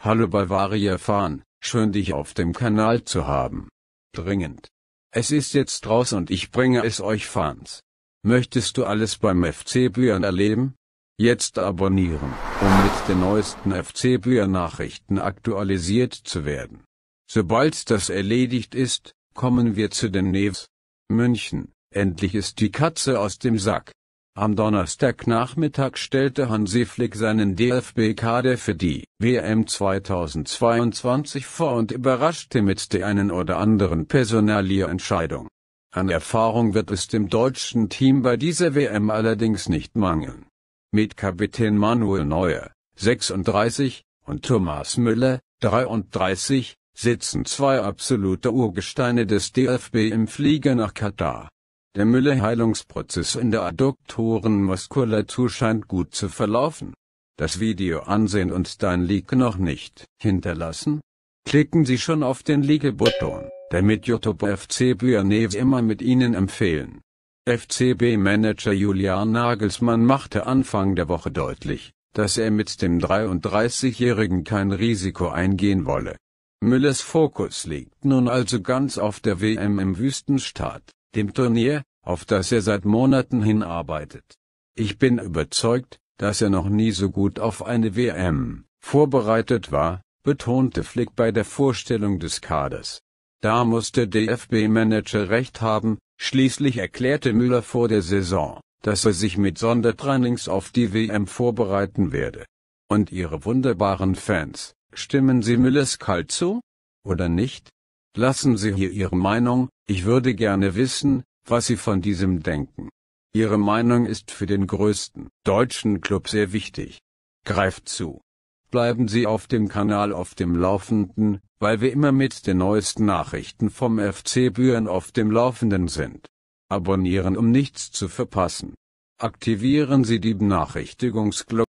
Hallo Bavaria fahren, schön dich auf dem Kanal zu haben. Dringend. Es ist jetzt raus und ich bringe es euch Fans. Möchtest du alles beim FC Bayern erleben? Jetzt abonnieren, um mit den neuesten FC Bayern Nachrichten aktualisiert zu werden. Sobald das erledigt ist, kommen wir zu den Neves. München, endlich ist die Katze aus dem Sack. Am Donnerstagnachmittag stellte Hansi Flick seinen DFB-Kader für die WM 2022 vor und überraschte mit der einen oder anderen Personalierentscheidung. An Erfahrung wird es dem deutschen Team bei dieser WM allerdings nicht mangeln. Mit Kapitän Manuel Neuer, 36, und Thomas Müller, 33, sitzen zwei absolute Urgesteine des DFB im Flieger nach Katar. Der Müller-Heilungsprozess in der Adduktorenmuskulatur scheint gut zu verlaufen. Das Video ansehen und dein Like noch nicht hinterlassen? Klicken Sie schon auf den Like-Button, damit YouTube FC Bürnews immer mit Ihnen empfehlen. FCB-Manager Julian Nagelsmann machte Anfang der Woche deutlich, dass er mit dem 33-Jährigen kein Risiko eingehen wolle. Müllers Fokus liegt nun also ganz auf der WM im Wüstenstaat, dem Turnier, auf das er seit Monaten hinarbeitet. Ich bin überzeugt, dass er noch nie so gut auf eine WM vorbereitet war, betonte Flick bei der Vorstellung des Kaders. Da muss der DFB-Manager recht haben, schließlich erklärte Müller vor der Saison, dass er sich mit Sondertrainings auf die WM vorbereiten werde. Und ihre wunderbaren Fans, stimmen Sie Müllers kalt zu? Oder nicht? Lassen Sie hier Ihre Meinung, ich würde gerne wissen, was Sie von diesem denken. Ihre Meinung ist für den größten deutschen Club sehr wichtig. Greift zu. Bleiben Sie auf dem Kanal auf dem Laufenden, weil wir immer mit den neuesten Nachrichten vom FC Büren auf dem Laufenden sind. Abonnieren um nichts zu verpassen. Aktivieren Sie die Benachrichtigungsglocke.